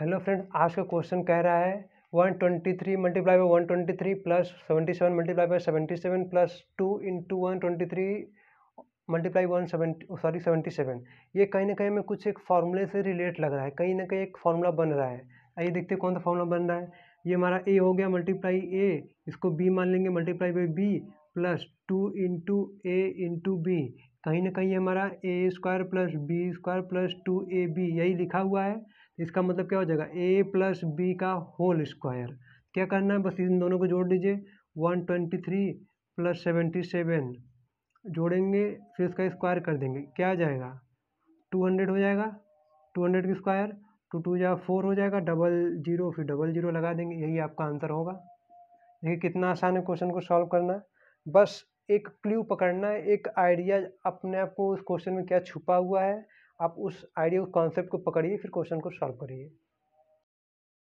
hello friend आज का question कह रहा है one twenty three multiply by one twenty three plus seventy seven multiply by seventy seven plus two into one twenty three multiply one seventy sorry seventy seven ये कहीं ना कहीं में कुछ एक फार्मूले से रिलेट लग रहा है कहीं ना कहीं एक फार्मूला बन रहा है आइए देखते हैं कौन सा फार्मूला बन रहा है ये हमारा ए हो गया मल्टीप्लाई ए इसको बी मान लेंगे multiply by B plus two into A into B कहीं ना कहीं हमारा A square plus B square plus two A B यही लिखा हुआ है इसका मतलब क्या हो जाएगा ए प्लस बी का होल स्क्वायर क्या करना है बस इन दोनों को जोड़ लीजिए one twenty three plus seventy seven जोड़ेंगे फिर इसका स्क्वायर कर देंगे क्या आ जाएगा टू हंड्रेड हो जाएगा टू हंड्रेड का स्क्वायर टू टू या फोर हो जाएगा डबल जीरो फिर डबल जीरो लगा देंगे यही आपका आंसर होगा देखिए कितना आसान है क्वेश्चन को सॉल्व करना बस एक क्ल्यू पकड़ना है एक आइडिया अपने आप को उस क्वेश्चन में क्या छुपा हुआ है आप उस आइडिया उस कॉन्सेप्ट को पकड़िए फिर क्वेश्चन को सॉल्व करिए